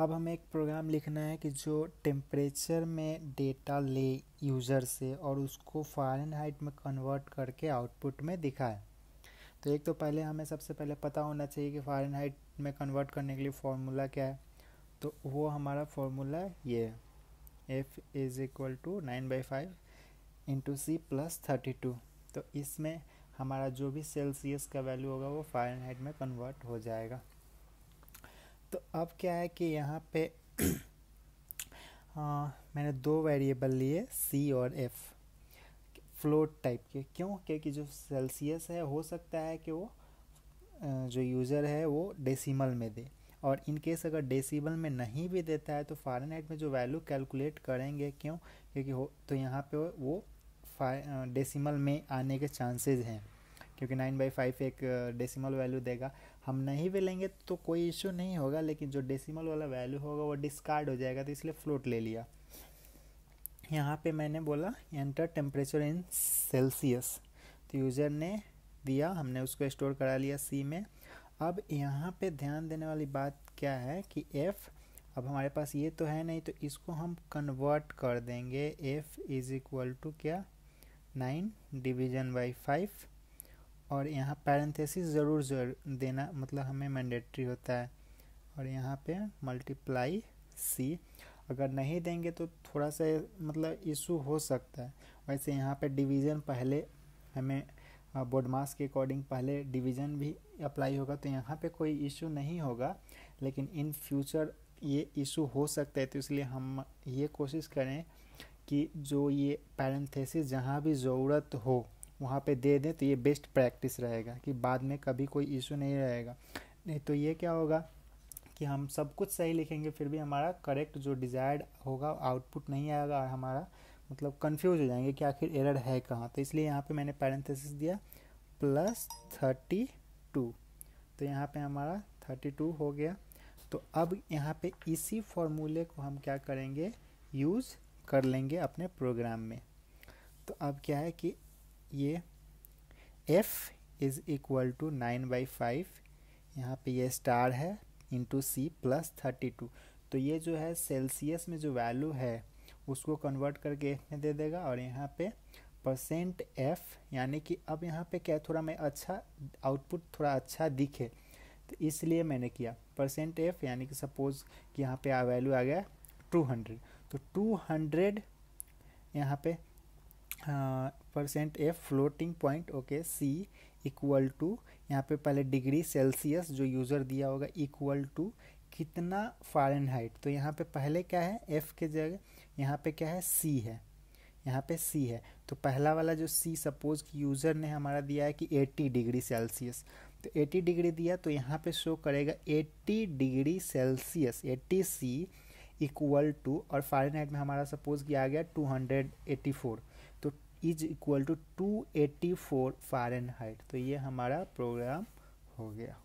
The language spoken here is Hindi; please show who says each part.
Speaker 1: अब हमें एक प्रोग्राम लिखना है कि जो टेम्परेचर में डेटा ले यूज़र से और उसको फारेनहाइट हाइट में कन्वर्ट करके आउटपुट में दिखाए तो एक तो पहले हमें सबसे पहले पता होना चाहिए कि फारेनहाइट हाइट में कन्वर्ट करने के लिए फार्मूला क्या है तो वो हमारा फार्मूला ये है F is equal to nine by five into C plus thirty two तो इसमें हमारा जो भी सेल्सियस का वैल्यू होगा वो फारेनहाइट हाइट में कन्वर्ट हो जाएगा तो अब क्या है कि यहाँ पे आ, हाँ, मैंने दो वेरिएबल लिए सी और एफ फ्लोट टाइप के क्यों क्योंकि जो सेल्सियस है हो सकता है कि वो जो यूज़र है वो डेसिमल में दे और इन केस अगर डेसिमल में नहीं भी देता है तो फ़ारेनहाइट में जो वैल्यू कैलकुलेट करेंगे क्यों क्योंकि हो तो यहाँ पे वो डेसिमल में आने के चांसेस हैं क्योंकि नाइन बाई फाइव एक डेसिमल वैल्यू देगा हम नहीं भी लेंगे तो कोई इशू नहीं होगा लेकिन जो डेसिमल वाला वैल्यू होगा वो डिस्कार्ड हो जाएगा तो इसलिए फ्लोट ले लिया यहाँ पे मैंने बोला एंटर टेम्परेचर इन सेल्सियस तो यूज़र ने दिया हमने उसको स्टोर करा लिया सी में अब यहाँ पे ध्यान देने वाली बात क्या है कि एफ़ अब हमारे पास ये तो है नहीं तो इसको हम कन्वर्ट कर देंगे एफ़ इज़ इक्वल टू क्या नाइन डिवीजन बाई फाइव और यहाँ पैरेंथेसिस ज़रूर जरूर देना मतलब हमें मैंडेटरी होता है और यहाँ पे मल्टीप्लाई सी अगर नहीं देंगे तो थोड़ा सा मतलब इशू हो सकता है वैसे यहाँ पे डिवीज़न पहले हमें मास के अकॉर्डिंग पहले डिवीज़न भी अप्लाई होगा तो यहाँ पे कोई इशू नहीं होगा लेकिन इन फ्यूचर ये इशू हो सकता है तो इसलिए हम ये कोशिश करें कि जो ये पैरेंथेसिस जहाँ भी ज़रूरत हो वहाँ पे दे दें तो ये बेस्ट प्रैक्टिस रहेगा कि बाद में कभी कोई इशू नहीं रहेगा नहीं तो ये क्या होगा कि हम सब कुछ सही लिखेंगे फिर भी हमारा करेक्ट जो डिज़ायर्ड होगा आउटपुट नहीं आएगा और हमारा मतलब कंफ्यूज हो जाएंगे कि आखिर एरर है कहाँ तो इसलिए यहाँ पे मैंने पैरेंथेसिस दिया प्लस थर्टी टू तो यहाँ पे हमारा थर्टी टू हो गया तो अब यहाँ पे इसी फॉर्मूले को हम क्या करेंगे यूज़ कर लेंगे अपने प्रोग्राम में तो अब क्या है कि ये F is equal to nine by five यहाँ पे ये स्टार है into C plus thirty two तो ये जो है सेल्सियस में जो वैल्यू है उसको कन्वर्ट करके एफ में दे देगा और यहाँ पे परसेंट एफ यानी कि अब यहाँ पे क्या थोड़ा मैं अच्छा आउटपुट थोड़ा अच्छा दिखे तो इसलिए मैंने किया परसेंट एफ यानी कि सपोज कि यहाँ पे वैल्यू आ गया टू हंड्रेड तो टू हंड्रेड यहाँ पे percent F floating point okay C equal to यहाँ पे पहले डिग्री सेल्सियस जो यूज़र दिया होगा इक्वल टू कितना फ़ारेनहाइट तो यहाँ पे पहले क्या है एफ़ के जगह यहाँ पे क्या है सी है यहाँ पे सी है तो पहला वाला जो सी सपोज कि यूज़र ने हमारा दिया है कि 80 डिग्री सेल्सियस तो 80 डिग्री दिया तो यहाँ पे शो करेगा 80 degree Celsius 80 C equal to और फ़ारेनहाइट में हमारा सपोज किया गया 284 is equal to two eighty four Fahrenheit तो ये हमारा प्रोग्राम हो गया